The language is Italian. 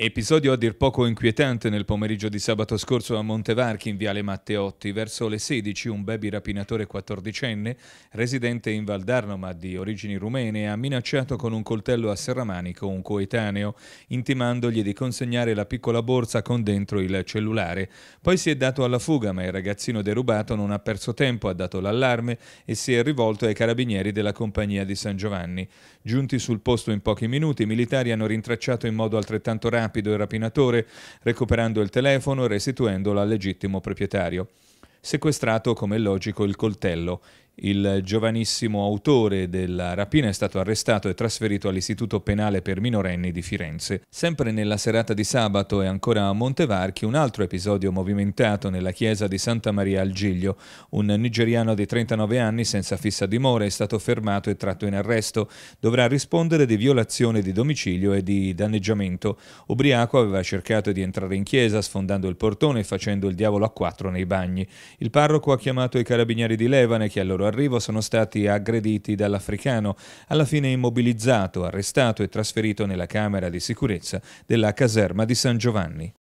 Episodio a dir poco inquietante nel pomeriggio di sabato scorso a Montevarchi in Viale Matteotti. Verso le 16 un baby rapinatore quattordicenne, residente in Valdarno ma di origini rumene, ha minacciato con un coltello a serramanico un coetaneo, intimandogli di consegnare la piccola borsa con dentro il cellulare. Poi si è dato alla fuga ma il ragazzino derubato non ha perso tempo, ha dato l'allarme e si è rivolto ai carabinieri della compagnia di San Giovanni. Giunti sul posto in pochi minuti, i militari hanno rintracciato in modo altrettanto rapido rapido il rapinatore, recuperando il telefono e restituendolo al legittimo proprietario. Sequestrato come logico il coltello. Il giovanissimo autore della rapina è stato arrestato e trasferito all'Istituto Penale per Minorenni di Firenze. Sempre nella serata di sabato e ancora a Montevarchi un altro episodio movimentato nella chiesa di Santa Maria al Giglio. Un nigeriano di 39 anni senza fissa dimora è stato fermato e tratto in arresto. Dovrà rispondere di violazione di domicilio e di danneggiamento. Ubriaco aveva cercato di entrare in chiesa sfondando il portone e facendo il diavolo a quattro nei bagni. Il parroco ha chiamato i carabinieri di Levane che a loro arrivo sono stati aggrediti dall'africano, alla fine immobilizzato, arrestato e trasferito nella camera di sicurezza della caserma di San Giovanni.